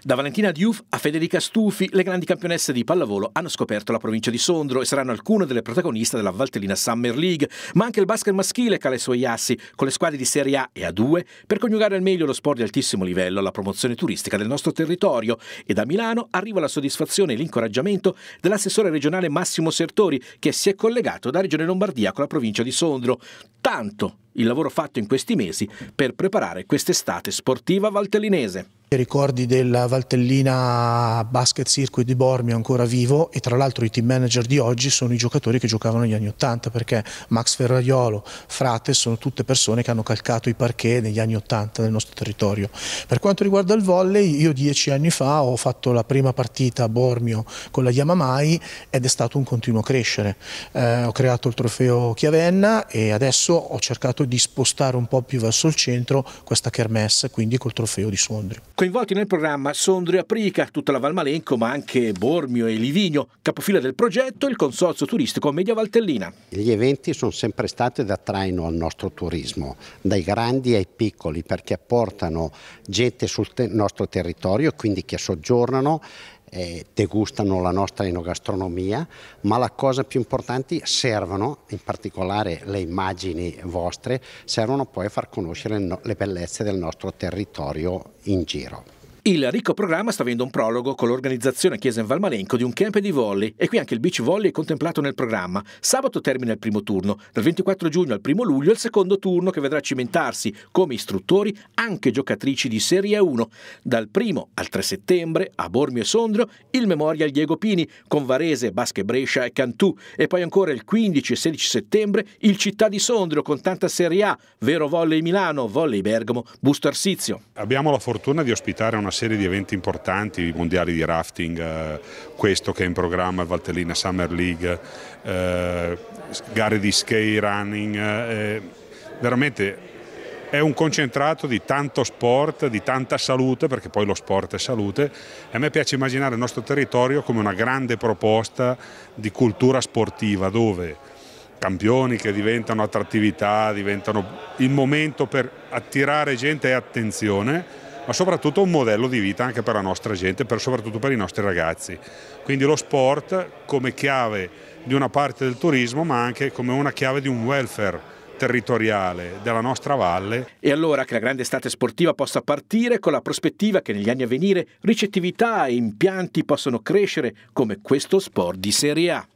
Da Valentina Diouf a Federica Stufi, le grandi campionesse di pallavolo hanno scoperto la provincia di Sondro e saranno alcune delle protagoniste della Valtellina Summer League, ma anche il basket maschile cala i suoi assi con le squadre di Serie A e A2 per coniugare al meglio lo sport di altissimo livello alla promozione turistica del nostro territorio e da Milano arriva la soddisfazione e l'incoraggiamento dell'assessore regionale Massimo Sertori che si è collegato da Regione Lombardia con la provincia di Sondro. Tanto il lavoro fatto in questi mesi per preparare quest'estate sportiva valtellinese. I ricordi della Valtellina Basket Circuit di Bormio ancora vivo e tra l'altro i team manager di oggi sono i giocatori che giocavano negli anni Ottanta perché Max Ferraiolo, Frate sono tutte persone che hanno calcato i parquet negli anni Ottanta nel nostro territorio. Per quanto riguarda il volley, io dieci anni fa ho fatto la prima partita a Bormio con la Yamamai ed è stato un continuo crescere. Eh, ho creato il trofeo Chiavenna e adesso ho cercato di spostare un po' più verso il centro questa kermesse, quindi col trofeo di Sondrio. Coinvolti nel programma Sondrio Aprica, tutta la Valmalenco, ma anche Bormio e Livigno, capofila del progetto il Consorzio Turistico Media Valtellina. Gli eventi sono sempre stati da traino al nostro turismo, dai grandi ai piccoli, perché portano gente sul te nostro territorio, quindi che soggiornano eh, degustano la nostra enogastronomia, ma la cosa più importante servono, in particolare le immagini vostre, servono poi a far conoscere le bellezze del nostro territorio in giro. Il ricco programma sta avendo un prologo con l'organizzazione Chiesa in Valmarenco di un camp di volley e qui anche il beach volley è contemplato nel programma. Sabato termina il primo turno, dal 24 giugno al 1 luglio il secondo turno che vedrà cimentarsi come istruttori anche giocatrici di Serie 1. Dal 1 al 3 settembre a Bormio e Sondrio il Memorial Diego Pini con Varese, Basche Brescia e Cantù e poi ancora il 15 e 16 settembre il Città di Sondrio con tanta Serie A, Vero Volley Milano, Volley Bergamo, Busto Arsizio. Abbiamo la fortuna di ospitare una serie di eventi importanti, i mondiali di rafting, eh, questo che è in programma, il Valtellina Summer League, eh, gare di skate running, eh, veramente è un concentrato di tanto sport, di tanta salute, perché poi lo sport è salute, e a me piace immaginare il nostro territorio come una grande proposta di cultura sportiva dove campioni che diventano attrattività, diventano il momento per attirare gente e attenzione, ma soprattutto un modello di vita anche per la nostra gente, per, soprattutto per i nostri ragazzi. Quindi lo sport come chiave di una parte del turismo, ma anche come una chiave di un welfare territoriale della nostra valle. E allora che la grande estate sportiva possa partire con la prospettiva che negli anni a venire ricettività e impianti possano crescere come questo sport di Serie A.